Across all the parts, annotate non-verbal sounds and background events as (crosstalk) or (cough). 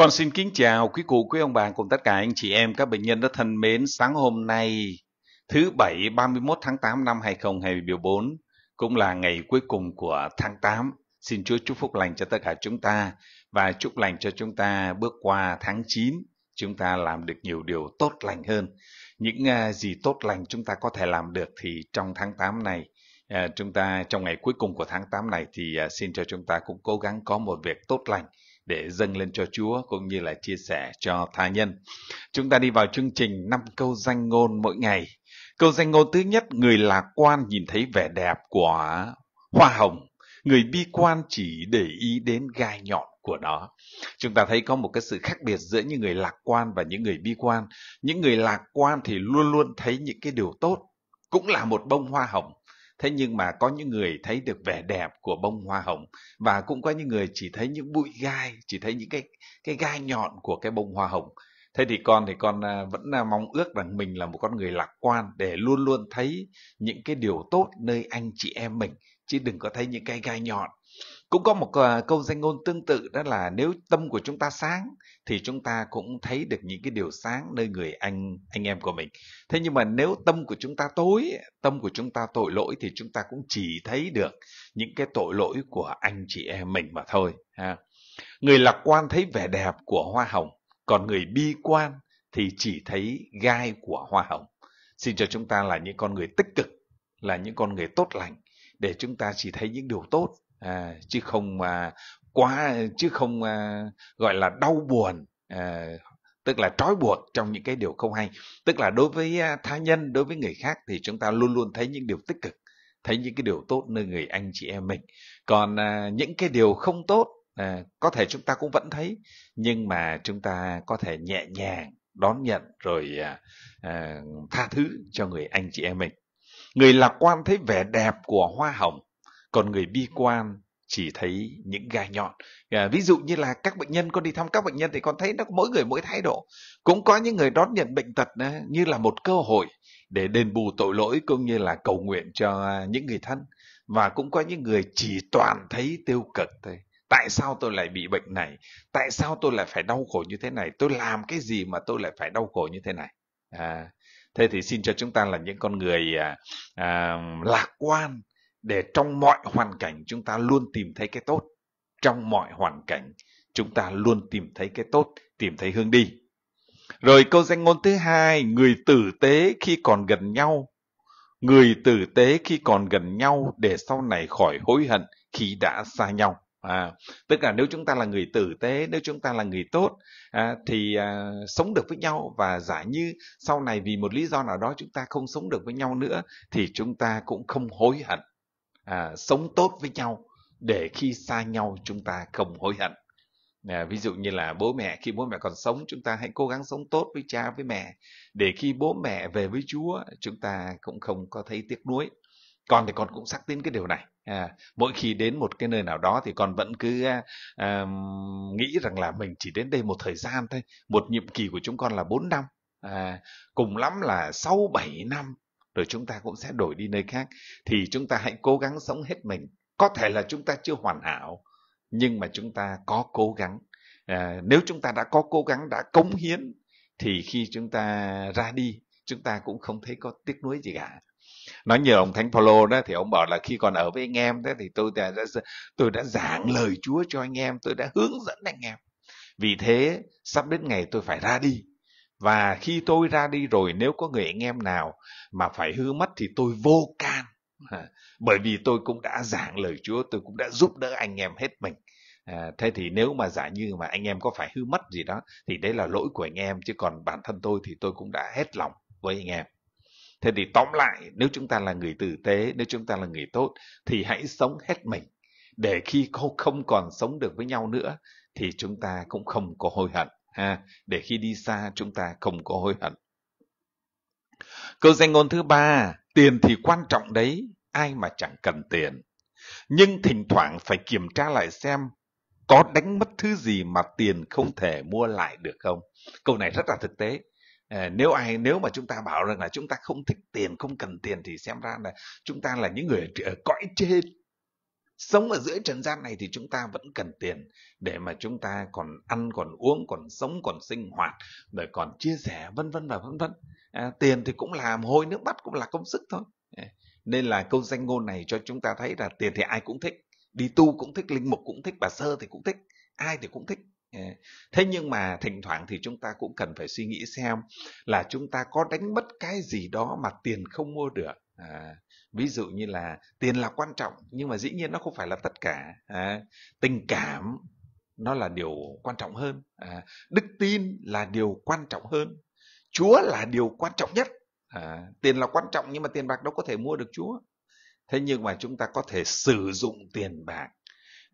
Con xin kính chào quý cụ, quý ông bà cùng tất cả anh chị em, các bệnh nhân rất thân mến. Sáng hôm nay, thứ Bảy 31 tháng 8 năm 2024, cũng là ngày cuối cùng của tháng 8. Xin Chúa chúc phúc lành cho tất cả chúng ta và chúc lành cho chúng ta bước qua tháng 9. Chúng ta làm được nhiều điều tốt lành hơn. Những à, gì tốt lành chúng ta có thể làm được thì trong tháng 8 này, à, chúng ta trong ngày cuối cùng của tháng 8 này thì à, xin cho chúng ta cũng cố gắng có một việc tốt lành để dâng lên cho Chúa cũng như là chia sẻ cho tha nhân. Chúng ta đi vào chương trình năm câu danh ngôn mỗi ngày. Câu danh ngôn thứ nhất, người lạc quan nhìn thấy vẻ đẹp của hoa hồng, người bi quan chỉ để ý đến gai nhọn của nó. Chúng ta thấy có một cái sự khác biệt giữa những người lạc quan và những người bi quan. Những người lạc quan thì luôn luôn thấy những cái điều tốt, cũng là một bông hoa hồng Thế nhưng mà có những người thấy được vẻ đẹp của bông hoa hồng và cũng có những người chỉ thấy những bụi gai, chỉ thấy những cái cái gai nhọn của cái bông hoa hồng. Thế thì con thì con à, vẫn à, mong ước rằng mình là một con người lạc quan để luôn luôn thấy những cái điều tốt nơi anh chị em mình chứ đừng có thấy những cái gai nhọn cũng có một ờ, câu danh ngôn tương tự đó là nếu tâm của chúng ta sáng thì chúng ta cũng thấy được những cái điều sáng nơi người anh anh em của mình thế nhưng mà nếu tâm của chúng ta tối tâm của chúng ta tội lỗi thì chúng ta cũng chỉ thấy được những cái tội lỗi của anh chị em mình mà thôi ha người lạc quan thấy vẻ đẹp của hoa hồng còn người bi quan thì chỉ thấy gai của hoa hồng xin cho chúng ta là những con người tích cực là những con người tốt lành để chúng ta chỉ thấy những điều tốt à, chứ không mà quá chứ không à, gọi là đau buồn à, tức là trói buộc trong những cái điều không hay tức là đối với à, tha nhân đối với người khác thì chúng ta luôn luôn thấy những điều tích cực thấy những cái điều tốt nơi người anh chị em mình còn à, những cái điều không tốt à, có thể chúng ta cũng vẫn thấy nhưng mà chúng ta có thể nhẹ nhàng đón nhận rồi à, à, tha thứ cho người anh chị em mình người lạc quan thấy vẻ đẹp của hoa hồng còn người bi quan chỉ thấy những gai nhọn à, ví dụ như là các bệnh nhân con đi thăm các bệnh nhân thì con thấy nó mỗi người mỗi thái độ cũng có những người đón nhận bệnh tật à, như là một cơ hội để đền bù tội lỗi cũng như là cầu nguyện cho những người thân và cũng có những người chỉ toàn thấy tiêu cực thôi tại sao tôi lại bị bệnh này tại sao tôi lại phải đau khổ như thế này tôi làm cái gì mà tôi lại phải đau khổ như thế này à, thế thì xin cho chúng ta là những con người à, à, lạc quan để trong mọi hoàn cảnh chúng ta luôn tìm thấy cái tốt trong mọi hoàn cảnh chúng ta luôn tìm thấy cái tốt tìm thấy hướng đi rồi câu danh ngôn thứ hai người tử tế khi còn gần nhau người tử tế khi còn gần nhau để sau này khỏi hối hận khi đã xa nhau à, tức là nếu chúng ta là người tử tế nếu chúng ta là người tốt à, thì à, sống được với nhau và giả như sau này vì một lý do nào đó chúng ta không sống được với nhau nữa thì chúng ta cũng không hối hận à, sống tốt với nhau để khi xa nhau chúng ta không hối hận à, ví dụ như là bố mẹ khi bố mẹ còn sống chúng ta hãy cố gắng sống tốt với cha với mẹ để khi bố mẹ về với chúa chúng ta cũng không có thấy tiếc nuối con thì con cũng xác tin cái điều này à, mỗi khi đến một cái nơi nào đó thì con vẫn cứ à, à, nghĩ rằng là mình chỉ đến đây một thời gian thôi một nhiệm kỳ của chúng con là 4 năm à, cùng lắm là sáu bảy năm rồi chúng ta cũng sẽ đổi đi nơi khác thì chúng ta hãy cố gắng sống hết mình có thể là chúng ta chưa hoàn hảo nhưng mà chúng ta có cố gắng à, nếu chúng ta đã có cố gắng đã cống hiến thì khi chúng ta ra đi chúng ta cũng không thấy có tiếc nuối gì cả nói nhờ ông thánh Phaolô đó thì ông bảo là khi còn ở với anh em thế thì tôi đã tôi đã giảng lời Chúa cho anh em tôi đã hướng dẫn anh em vì thế sắp đến ngày tôi phải ra đi và khi tôi ra đi rồi nếu có người anh em nào mà phải hư mất thì tôi vô can. À, bởi vì tôi cũng đã giảng lời Chúa, tôi cũng đã giúp đỡ anh em hết mình. À, thế thì nếu mà giả như mà anh em có phải hư mất gì đó thì đấy là lỗi của anh em chứ còn bản thân tôi thì tôi cũng đã hết lòng với anh em. Thế thì tóm lại nếu chúng ta là người tử tế, nếu chúng ta là người tốt thì hãy sống hết mình để khi không còn sống được với nhau nữa thì chúng ta cũng không có hối hận à, để khi đi xa chúng ta không có hối hận. Câu danh ngôn thứ ba, tiền thì quan trọng đấy, ai mà chẳng cần tiền. Nhưng thỉnh thoảng phải kiểm tra lại xem có đánh mất thứ gì mà tiền không thể mua lại được không. Câu này rất là thực tế. À, nếu ai nếu mà chúng ta bảo rằng là chúng ta không thích tiền không cần tiền thì xem ra là chúng ta là những người ở ờ, cõi trên sống ở giữa trần gian này thì chúng ta vẫn cần tiền để mà chúng ta còn ăn còn uống còn sống còn sinh hoạt rồi còn chia sẻ vân vân và vân vân à, tiền thì cũng làm hôi nước mắt cũng là công sức thôi nên là câu danh ngôn này cho chúng ta thấy là tiền thì ai cũng thích đi tu cũng thích linh mục cũng thích bà sơ thì cũng thích ai thì cũng thích thế nhưng mà thỉnh thoảng thì chúng ta cũng cần phải suy nghĩ xem là chúng ta có đánh mất cái gì đó mà tiền không mua được à, ví dụ như là tiền là quan trọng nhưng mà dĩ nhiên nó không phải là tất cả à, tình cảm nó là điều quan trọng hơn à, đức tin là điều quan trọng hơn chúa là điều quan trọng nhất à, tiền là quan trọng nhưng mà tiền bạc đâu có thể mua được chúa thế nhưng mà chúng ta có thể sử dụng tiền bạc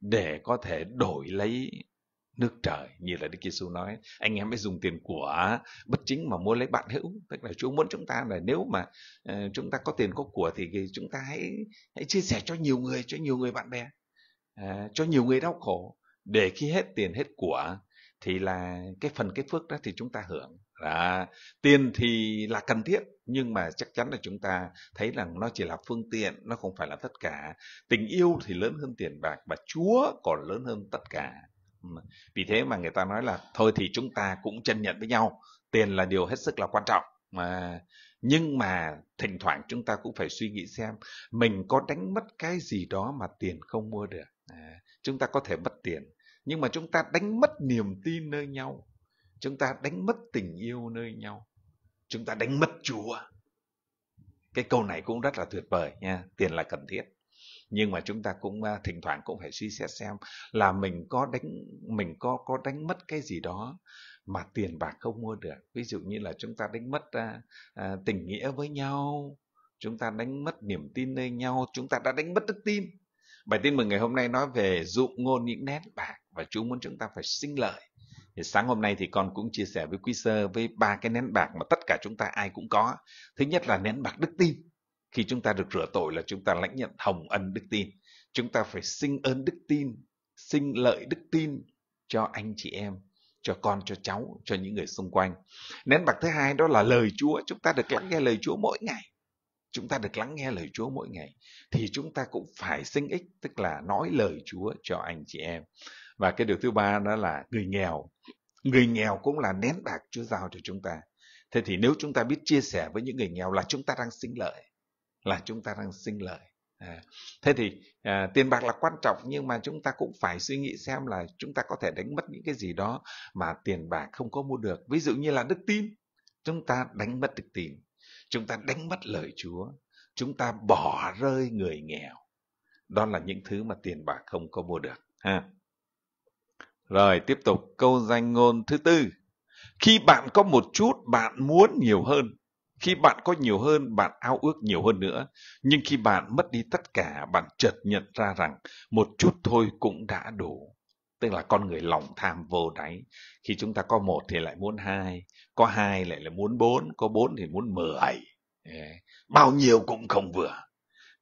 để có thể đổi lấy nước trời như là Đức Giêsu nói anh em mới dùng tiền của bất chính mà mua lấy bạn hữu tức là Chúa muốn chúng ta là nếu mà uh, chúng ta có tiền có của thì chúng ta hãy hãy chia sẻ cho nhiều người cho nhiều người bạn bè uh, cho nhiều người đau khổ để khi hết tiền hết của thì là cái phần cái phước đó thì chúng ta hưởng là tiền thì là cần thiết nhưng mà chắc chắn là chúng ta thấy rằng nó chỉ là phương tiện nó không phải là tất cả tình yêu thì lớn hơn tiền bạc và chúa còn lớn hơn tất cả vì thế mà người ta nói là thôi thì chúng ta cũng chân nhận với nhau tiền là điều hết sức là quan trọng mà nhưng mà thỉnh thoảng chúng ta cũng phải suy nghĩ xem mình có đánh mất cái gì đó mà tiền không mua được à, chúng ta có thể mất tiền nhưng mà chúng ta đánh mất niềm tin nơi nhau chúng ta đánh mất tình yêu nơi nhau chúng ta đánh mất chúa cái câu này cũng rất là tuyệt vời nha tiền là cần thiết nhưng mà chúng ta cũng à, thỉnh thoảng cũng phải suy xét xem là mình có đánh mình có có đánh mất cái gì đó mà tiền bạc không mua được ví dụ như là chúng ta đánh mất à, à, tình nghĩa với nhau chúng ta đánh mất niềm tin nơi nhau chúng ta đã đánh mất đức tin bài tin mừng ngày hôm nay nói về dụng ngôn những nét bạc và chú muốn chúng ta phải sinh lợi thì sáng hôm nay thì con cũng chia sẻ với quý sơ với ba cái nén bạc mà tất cả chúng ta ai cũng có thứ nhất là nén bạc đức tin khi chúng ta được rửa tội là chúng ta lãnh nhận hồng ân đức tin. Chúng ta phải sinh ơn đức tin, sinh lợi đức tin cho anh chị em cho con cho cháu cho những người xung quanh nén bạc thứ hai đó là lời chúa chúng ta được lắng nghe lời chúa mỗi ngày chúng ta được lắng nghe lời chúa mỗi ngày thì chúng ta cũng phải sinh ích tức là nói lời chúa cho anh chị em và cái điều thứ ba đó là người nghèo người nghèo cũng là nén bạc chúa giao cho chúng ta thế thì nếu chúng ta biết chia sẻ với những người nghèo là chúng ta đang sinh lợi là chúng ta đang sinh lợi à, thế thì à, tiền bạc là quan trọng nhưng mà chúng ta cũng phải suy nghĩ xem là chúng ta có thể đánh mất những cái gì đó mà tiền bạc không có mua được ví dụ như là đức tin chúng ta đánh mất đức tin chúng ta đánh mất lời chúa chúng ta bỏ rơi người nghèo đó là những thứ mà tiền bạc không có mua được ha rồi tiếp tục câu danh ngôn thứ tư khi bạn có một chút bạn muốn nhiều hơn khi bạn có nhiều hơn, bạn ao ước nhiều hơn nữa. Nhưng khi bạn mất đi tất cả, bạn chợt nhận ra rằng một chút thôi cũng đã đủ. Tức là con người lòng tham vô đáy. Khi chúng ta có một thì lại muốn hai, có hai lại là muốn bốn, có bốn thì muốn mười. Bao nhiêu cũng không vừa.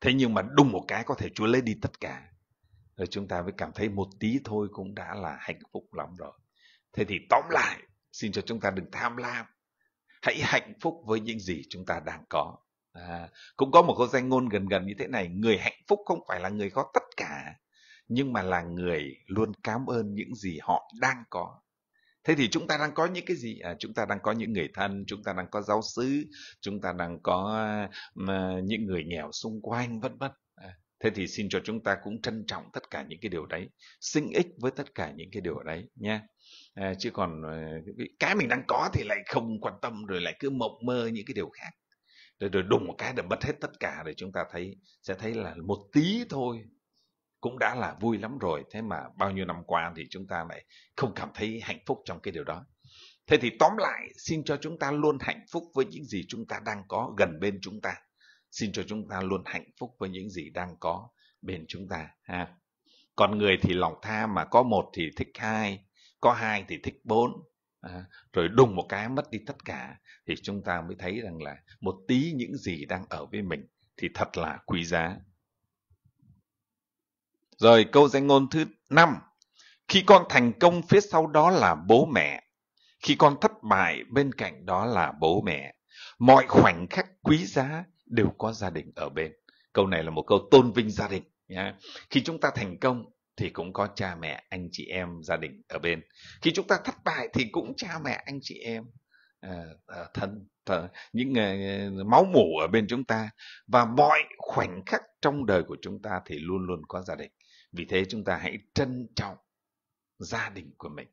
Thế nhưng mà đúng một cái có thể Chúa lấy đi tất cả. Rồi chúng ta mới cảm thấy một tí thôi cũng đã là hạnh phúc lắm rồi. Thế thì tóm lại, xin cho chúng ta đừng tham lam hãy hạnh phúc với những gì chúng ta đang có à, cũng có một câu danh ngôn gần gần như thế này người hạnh phúc không phải là người có tất cả nhưng mà là người luôn cảm ơn những gì họ đang có thế thì chúng ta đang có những cái gì à, chúng ta đang có những người thân chúng ta đang có giáo sứ chúng ta đang có uh, những người nghèo xung quanh vân vân Thế thì xin cho chúng ta cũng trân trọng tất cả những cái điều đấy, sinh ích với tất cả những cái điều đấy nha. À, chứ còn ờ, cái mình đang có thì lại không quan tâm rồi lại cứ mộng mơ những cái điều khác. Rồi, rồi đùng một cái để mất hết tất cả rồi chúng ta thấy sẽ thấy là một tí thôi cũng đã là vui lắm rồi thế mà bao nhiêu năm qua thì chúng ta lại không cảm thấy hạnh phúc trong cái điều đó thế thì tóm lại xin cho chúng ta luôn hạnh phúc với những gì chúng ta đang có gần bên chúng ta Xin cho chúng ta luôn hạnh phúc với những gì đang có bên chúng ta. Ha. Còn người thì lòng tham mà có một thì thích hai, có hai thì thích bốn. À, rồi đùng một cái mất đi tất cả thì chúng ta mới thấy rằng là một tí những gì đang ở với mình thì thật là quý giá. Rồi câu danh ngôn thứ năm Khi con thành công phía sau đó là bố mẹ. Khi con thất bại bên cạnh đó là bố mẹ. Mọi khoảnh khắc quý giá đều có gia đình ở bên. Câu này là một câu tôn vinh gia đình. Nhá. Khi chúng ta thành công thì cũng có cha mẹ, anh chị em, gia đình ở bên. Khi chúng ta thất bại thì cũng cha mẹ, anh chị em, à, thân, những ờ, máu mủ ở bên chúng ta. Và mọi khoảnh khắc trong đời của chúng ta thì luôn luôn có gia đình. Vì thế chúng ta hãy trân trọng gia đình của mình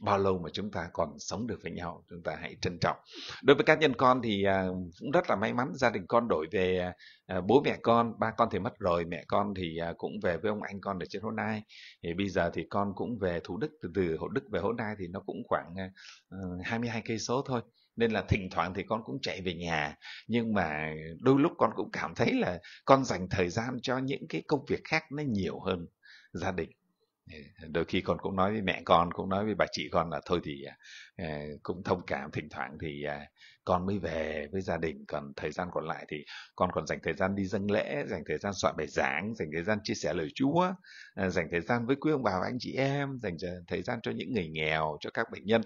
bao lâu mà chúng ta còn sống được với nhau chúng ta hãy trân trọng đối với cá nhân con thì à, cũng rất là may mắn gia đình con đổi về à, à, bố mẹ con ba con thì mất rồi mẹ con thì cũng về với ông anh con ở trên hôm nay thì bây giờ thì con cũng về thủ đức từ từ hộ đức về hôm nay thì nó cũng khoảng 22 ờ, cây số thôi nên là thỉnh thoảng thì con cũng chạy về nhà nhưng mà đôi lúc con cũng cảm thấy là con dành thời gian cho những cái công việc khác nó nhiều hơn gia đình đôi khi con cũng nói với mẹ con cũng nói với bà chị con là thôi thì à, ờ, cũng thông cảm thỉnh thoảng thì à, con mới về với gia đình còn thời gian còn lại thì con còn dành thời gian đi dâng lễ dành thời gian soạn bài giảng dành thời gian chia sẻ lời chúa ờ, dành thời gian với quý ông bà và anh chị em dành thời gian cho những người nghèo cho các bệnh nhân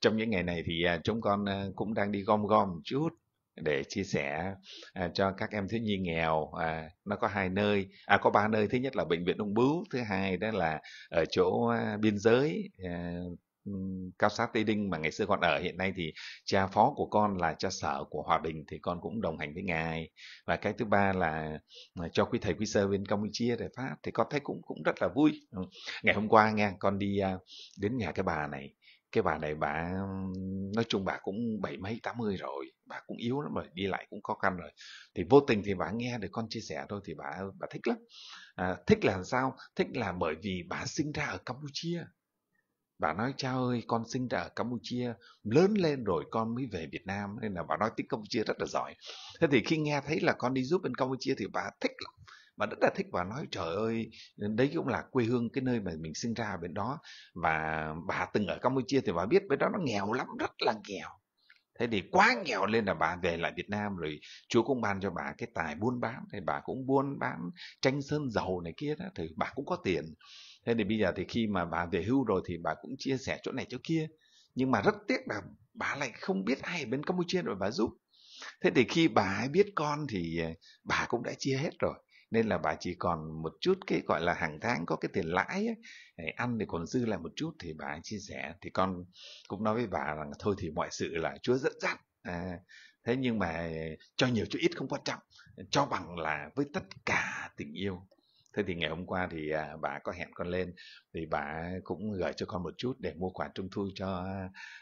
trong những ngày này thì à, chúng con ờ, cũng đang đi gom gom một chút để chia sẻ à, cho các em thiếu nhi nghèo à, nó có hai nơi à có ba nơi thứ nhất là bệnh viện ung bướu thứ hai đó là ở chỗ à, biên giới à, cao sát tây đinh mà ngày xưa con ở hiện nay thì cha phó của con là cha sở của hòa bình thì con cũng đồng hành với ngài và cái thứ ba là à, cho quý thầy quý sơ bên campuchia để phát thì con thấy cũng cũng rất là vui ngày hôm qua nghe con đi à, đến nhà cái bà này cái bà này bà nói chung bà cũng bảy mấy tám mươi rồi bà cũng yếu lắm rồi đi lại cũng khó khăn rồi thì vô tình thì bà nghe được con chia sẻ thôi thì bà bà thích lắm à, thích là sao thích là bởi vì bà sinh ra ở campuchia bà nói cha ơi con sinh ra ở campuchia lớn lên rồi con mới về việt nam nên là bà nói tiếng campuchia rất là giỏi thế thì khi nghe thấy là con đi giúp bên campuchia thì bà thích lắm mà rất là thích và nói trời ơi đấy cũng là quê hương cái nơi mà mình sinh ra bên đó và bà từng ở campuchia thì bà biết bên đó nó nghèo lắm rất là nghèo thế thì quá nghèo lên là bà về lại việt nam rồi chúa cũng ban cho bà cái tài buôn bán thì bà cũng buôn bán tranh sơn dầu này kia đó thì bà cũng có tiền thế thì bây giờ thì khi mà bà về hưu rồi thì bà cũng chia sẻ chỗ này chỗ kia nhưng mà rất tiếc là bà lại không biết ai ở bên campuchia rồi bà giúp thế thì khi bà ấy biết con thì à, bà cũng đã chia hết rồi nên là bà chỉ còn một chút cái gọi là hàng tháng có cái tiền lãi ấy, ăn thì còn dư lại một chút thì bà chia sẻ thì con cũng nói với bà rằng thôi thì mọi sự là Chúa dẫn dắt à, thế nhưng mà cho nhiều cho ít không quan trọng cho bằng là với tất cả tình yêu thế thì ngày hôm qua thì à, bà có hẹn con lên thì bà cũng gửi cho con một chút để mua quà trung thu cho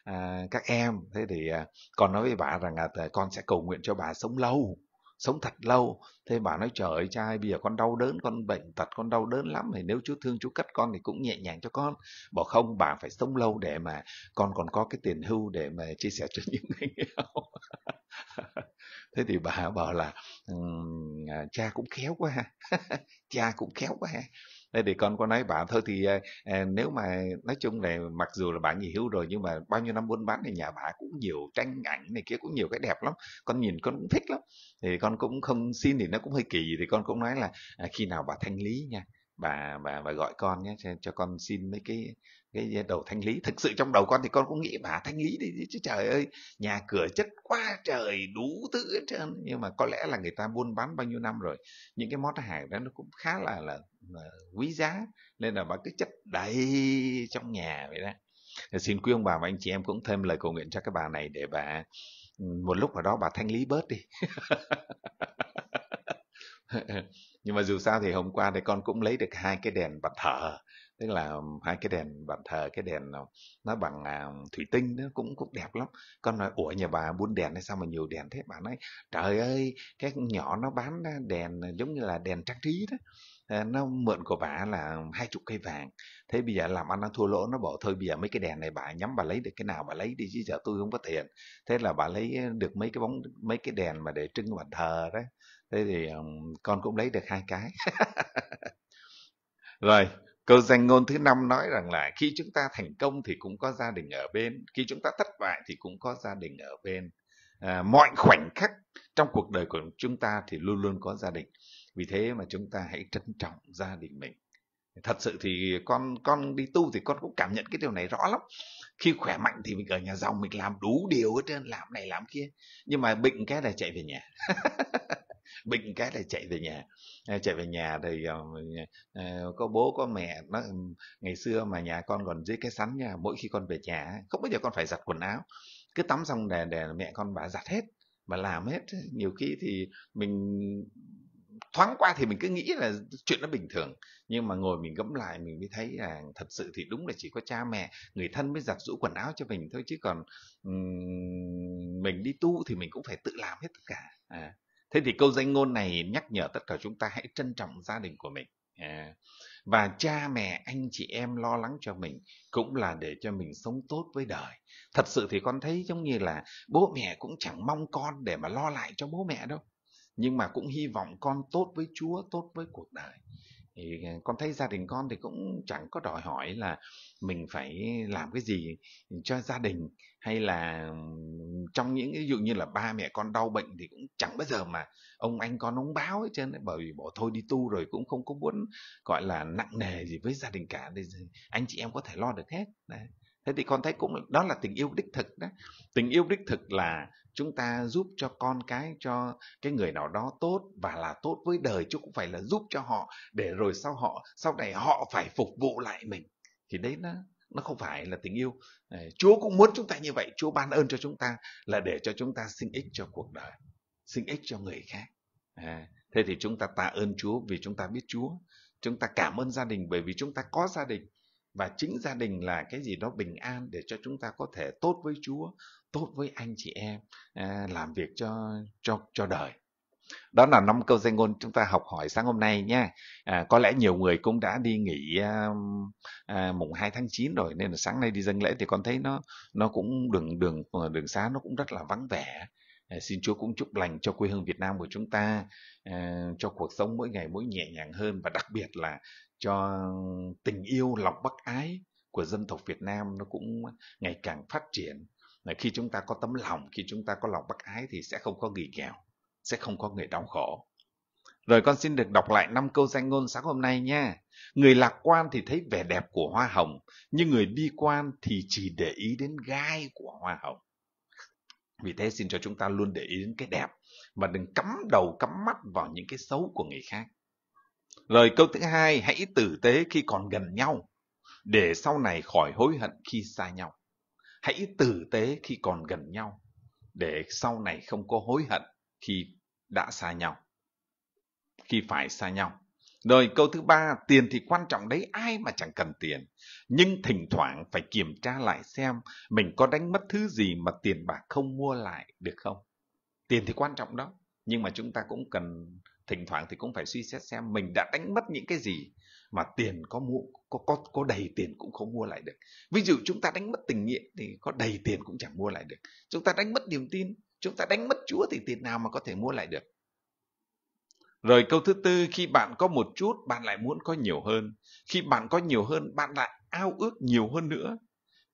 à, các em thế thì à, con nói với bà rằng là à, con sẽ cầu nguyện cho bà sống lâu sống thật lâu thế bà nói trời ơi, cha ơi bây giờ con đau đớn con bệnh tật con đau đớn lắm thì nếu chú thương chú cất con thì cũng nhẹ nhàng cho con bỏ không bà phải sống lâu để mà con còn có cái tiền hưu để mà chia sẻ cho những người nghèo (laughs) thế thì bà bảo là à, cha cũng khéo quá ha (laughs) cha cũng khéo quá ha nên thì con có nói bảo thôi thì à, nếu mà nói chung là mặc dù là bà nghỉ hưu rồi nhưng mà bao nhiêu năm buôn bán thì nhà bà cũng nhiều tranh ảnh này kia cũng nhiều cái đẹp lắm con nhìn con cũng thích lắm thì con cũng không xin thì nó cũng hơi kỳ thì con cũng nói là à, khi nào bà thanh lý nha bà bà bà gọi con nhé cho, cho con xin mấy cái cái đầu thanh lý thực sự trong đầu con thì con cũng nghĩ bà thanh lý đi chứ trời ơi nhà cửa chất quá trời đủ thứ hết trơn nhưng mà có lẽ là người ta buôn bán bao nhiêu năm rồi những cái món hàng đó nó cũng khá là là, là quý giá nên là bà cứ chất đầy trong nhà vậy đó xin quý ông bà và anh chị em cũng thêm lời cầu nguyện cho các bà này để bà ừ, một lúc nào đó bà thanh lý bớt đi (laughs) (laughs) nhưng mà dù sao thì hôm qua thì con cũng lấy được hai cái đèn bàn thờ tức là ừ, hai cái đèn bàn thờ cái đèn ờ, nó bằng à, thủy tinh nó cũng cũng đẹp lắm con nói ủa nhà bà buôn đèn hay sao mà nhiều đèn thế bà nói trời ơi cái nhỏ nó bán đèn ờ, giống như là đèn trang trí đó ờ, nó mượn của bà là hai chục cây vàng thế bây giờ làm ăn nó thua lỗ nó bỏ thôi bây giờ mấy cái đèn này bà nhắm bà lấy được cái nào bà lấy đi chứ giờ tôi không có tiền thế là bà lấy được mấy cái bóng mấy cái đèn mà để trưng bàn thờ đấy thế thì um, con cũng lấy được hai cái (laughs) rồi câu danh ngôn thứ năm nói rằng là khi chúng ta thành công thì cũng có gia đình ở bên khi chúng ta thất bại thì cũng có gia đình ở bên à, mọi khoảnh khắc trong cuộc đời của chúng ta thì luôn luôn có gia đình vì thế mà chúng ta hãy trân trọng gia đình mình thật sự thì con con đi tu thì con cũng cảm nhận cái điều này rõ lắm khi khỏe mạnh thì mình ở nhà dòng mình làm đủ điều ở trên làm này làm kia nhưng mà bệnh cái là chạy về nhà (laughs) bệnh cái là chạy về nhà à, chạy về nhà thì uh, có bố có mẹ nó ừ, ngày xưa mà nhà con còn dưới cái sắn nha mỗi khi con về nhà không bao giờ con phải giặt quần áo cứ tắm xong để để mẹ con bà giặt hết bà làm hết nhiều khi thì mình thoáng qua thì mình cứ nghĩ là chuyện nó bình thường nhưng mà ngồi mình gẫm lại mình mới thấy là thật sự thì đúng là chỉ có cha mẹ người thân mới giặt rũ quần áo cho mình thôi chứ còn um, mình đi tu thì mình cũng phải tự làm hết tất cả à Thế thì câu danh ngôn này nhắc nhở tất cả chúng ta hãy trân trọng gia đình của mình. À, và cha mẹ, anh chị em lo lắng cho mình cũng là để cho mình sống tốt với đời. Thật sự thì con thấy giống như là bố mẹ cũng chẳng mong con để mà lo lại cho bố mẹ đâu. Nhưng mà cũng hy vọng con tốt với Chúa, tốt với cuộc đời thì ờ, con thấy gia đình con thì cũng chẳng có đòi hỏi là mình phải làm cái gì cho gia đình hay là trong những ví dụ như là ba mẹ con đau bệnh thì cũng chẳng bao giờ mà ông anh con ông báo ấy cho nên bởi vì bỏ thôi đi tu rồi cũng không có muốn gọi là nặng nề gì với gia đình cả thì ờ, anh chị em có thể lo được hết đấy thế thì con thấy cũng đó là tình yêu đích thực đó tình yêu đích thực là chúng ta giúp cho con cái cho cái người nào đó tốt và là tốt với đời chứ cũng phải là giúp cho họ để rồi sau họ sau này họ phải phục vụ lại mình thì đấy nó nó không phải là tình yêu ờ, chúa cũng muốn chúng ta như vậy chúa ban ơn cho chúng ta là để cho chúng ta sinh ích cho cuộc đời sinh ích cho người khác à, thế thì chúng ta tạ ơn chúa vì chúng ta biết chúa chúng ta cảm ơn gia đình bởi vì chúng ta có gia đình và chính gia đình là cái gì đó bình an để cho chúng ta có thể tốt với Chúa, tốt với anh chị em, à, làm việc cho cho cho đời. Đó là năm câu danh ngôn chúng ta học hỏi sáng hôm nay nha. À, có lẽ nhiều người cũng đã đi nghỉ à, à, mùng 2 tháng 9 rồi nên là sáng nay đi dâng lễ thì con thấy nó nó cũng đường đường ờ, đường xá nó cũng rất là vắng vẻ. À, xin Chúa cũng chúc lành cho quê hương Việt Nam của chúng ta, à, cho cuộc sống mỗi ngày mỗi nhẹ nhàng hơn và đặc biệt là cho tình yêu lòng bác ái của dân tộc Việt Nam nó cũng ngày càng phát triển. Khi chúng ta có tấm lòng, khi chúng ta có lòng bác ái thì sẽ không có người nghèo, sẽ không có người đau khổ. Rồi con xin được đọc lại năm câu danh ngôn sáng hôm nay nha. Người lạc quan thì thấy vẻ đẹp của hoa hồng, nhưng người bi quan thì chỉ để ý đến gai của hoa hồng. Vì thế xin cho chúng ta luôn để ý đến cái đẹp và đừng cắm đầu cắm mắt vào những cái xấu của người khác. Lời câu thứ hai, hãy tử tế khi còn gần nhau, để sau này khỏi hối hận khi xa nhau. Hãy tử tế khi còn gần nhau, để sau này không có hối hận khi đã xa nhau, khi phải xa nhau. Rồi câu thứ ba, tiền thì quan trọng đấy, ai mà chẳng cần tiền. Nhưng thỉnh thoảng phải kiểm tra lại xem mình có đánh mất thứ gì mà tiền bạc không mua lại được không. Tiền thì quan trọng đó, nhưng mà chúng ta cũng cần thỉnh thoảng thì cũng phải suy xét xem mình đã đánh mất những cái gì mà tiền có mua có có có đầy tiền cũng không mua lại được ví dụ chúng ta đánh mất tình nghĩa thì có đầy tiền cũng chẳng mua lại được chúng ta đánh mất niềm tin chúng ta đánh mất chúa thì tiền nào mà có thể mua lại được rồi câu thứ tư khi bạn có một chút bạn lại muốn có nhiều hơn khi bạn có nhiều hơn bạn lại ao ước nhiều hơn nữa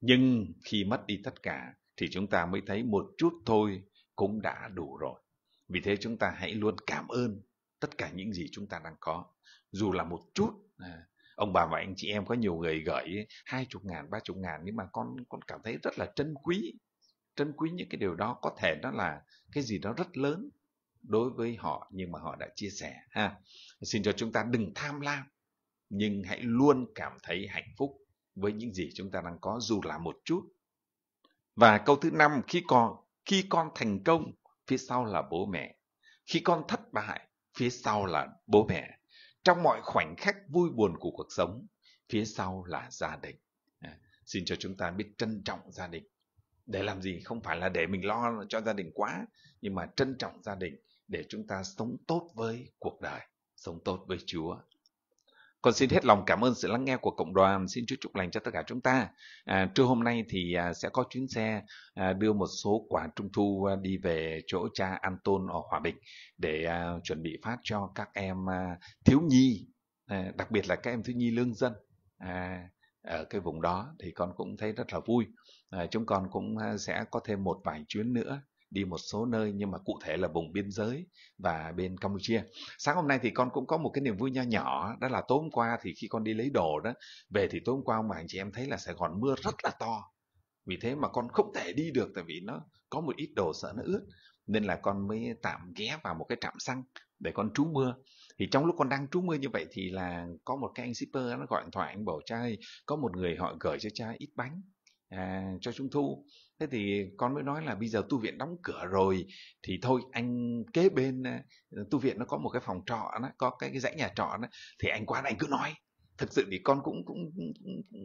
nhưng khi mất đi tất cả thì chúng ta mới thấy một chút thôi cũng đã đủ rồi vì thế chúng ta hãy luôn cảm ơn tất cả những gì chúng ta đang có dù là một chút à, ông bà và anh chị em có nhiều người gửi hai chục ngàn ba chục ngàn nhưng mà con con cảm thấy rất là trân quý trân quý những cái điều đó có thể đó là cái gì đó rất lớn đối với họ nhưng mà họ đã chia sẻ ha xin cho chúng ta đừng tham lam nhưng hãy luôn cảm thấy hạnh phúc với những gì chúng ta đang có dù là một chút và câu thứ năm khi con khi con thành công phía sau là bố mẹ khi con thất bại phía sau là bố mẹ. Trong mọi khoảnh khắc vui buồn của cuộc sống, phía sau là gia đình. À, xin cho chúng ta biết trân trọng gia đình. Để làm gì? Không phải là để mình lo cho gia đình quá, nhưng mà trân trọng gia đình để chúng ta sống tốt với cuộc đời, sống tốt với Chúa con xin hết lòng cảm ơn sự lắng nghe của cộng đoàn. Xin chúc chúc lành cho tất cả chúng ta. À, trưa hôm nay thì à, sẽ có chuyến xe à, đưa một số quả trung thu à, đi về chỗ cha Anton ở Hòa Bình để à, chuẩn bị phát cho các em à, thiếu nhi, à, đặc biệt là các em thiếu nhi lương dân. À, ở cái vùng đó thì con cũng thấy rất là vui à, chúng con cũng à, sẽ có thêm một vài chuyến nữa đi một số nơi nhưng mà cụ thể là vùng biên giới và bên Campuchia. Sáng hôm nay thì con cũng có một cái niềm vui nho nhỏ đó là tối hôm qua thì khi con đi lấy đồ đó về thì tối hôm qua ông bà anh chị em thấy là Sài Gòn mưa rất là to. Vì thế mà con không thể đi được tại vì nó có một ít đồ sợ nó ướt nên là con mới tạm ghé vào một cái trạm xăng để con trú mưa thì trong lúc con đang trú mưa như vậy thì là có một cái anh shipper nó gọi điện thoại anh bảo trai có một người họ gửi cho cha ít bánh à, cho trung thu thế thì con mới nói là bây giờ tu viện đóng cửa rồi thì thôi anh kế bên à, tu viện nó có một cái phòng trọ nó có cái, cái dãy nhà trọ đó thì anh qua anh cứ nói thực sự thì con cũng cũng, cũng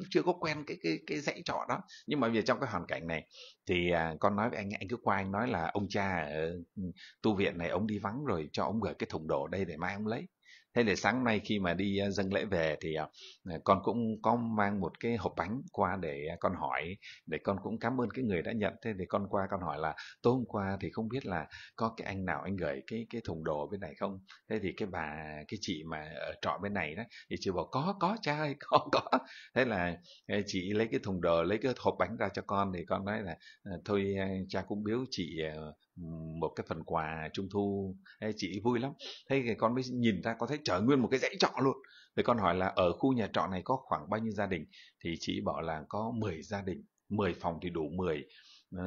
chưa có quen cái cái cái dãy trọ đó nhưng mà về trong cái hoàn cảnh này thì à, con nói với anh anh cứ qua anh nói là ông cha ở ờ, ừ, tu viện này ông đi vắng rồi cho ông gửi cái thùng đồ đây để mai ông lấy thế để sáng nay khi mà đi à, dân lễ về thì à, à, con cũng có mang một cái hộp bánh qua để con hỏi để con cũng cảm ơn cái người đã nhận thế thì con qua con hỏi là tối hôm qua thì không biết là có cái anh nào anh gửi cái cái thùng đồ bên này không thế thì cái bà cái chị mà ở trọ bên này đó thì chị bảo có có cha ơi có (laughs) có thế là chị lấy cái thùng đồ lấy cái hộp bánh ra cho con thì con nói là ờ, thôi cha cũng biếu chị một cái phần quà trung thu ấy, chị vui lắm thế thì con mới nhìn ra có thấy chở nguyên một cái dãy trọ luôn thì con hỏi là ở khu nhà trọ này có khoảng bao nhiêu gia đình thì chị bảo là có 10 gia đình 10 phòng thì đủ 10 ờ,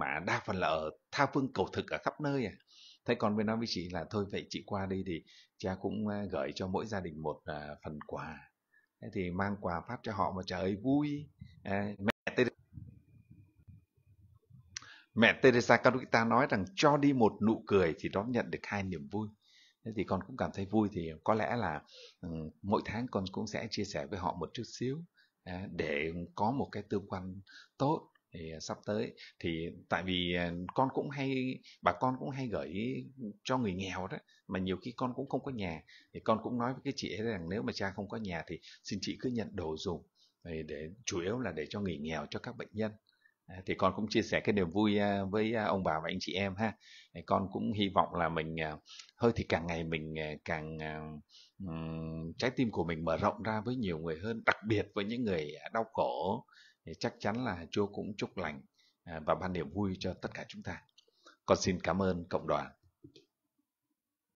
mà đa phần là ở tha phương cầu thực ở khắp nơi à thế con mới nói với chị là thôi vậy chị qua đi thì cha cũng gửi cho mỗi gia đình một à, phần quà thế thì mang quà phát cho họ mà trời ơi vui Mẹ Teresa Calcutta nói rằng cho đi một nụ cười thì đón nhận được hai niềm vui. Thế thì con cũng cảm thấy vui thì có lẽ là mỗi tháng con cũng sẽ chia sẻ với họ một chút xíu à, để có một cái tương quan tốt thì sắp tới thì tại vì à, con cũng hay bà con cũng hay gửi cho người nghèo đó mà nhiều khi con cũng không có nhà thì con cũng nói với cái chị ấy rằng nếu mà cha không có nhà thì xin chị cứ nhận đồ dùng để chủ yếu là để cho người nghèo cho các bệnh nhân thì con cũng chia sẻ cái niềm vui à, với à, ông bà và anh chị em ha con cũng hy vọng là mình à, hơi thì càng ngày mình càng trái tim của mình mở rộng ra với nhiều người hơn đặc biệt với những người đau khổ thì chắc chắn là Chúa cũng chúc lành và ban niềm vui cho tất cả chúng ta con xin cảm ơn cộng đoàn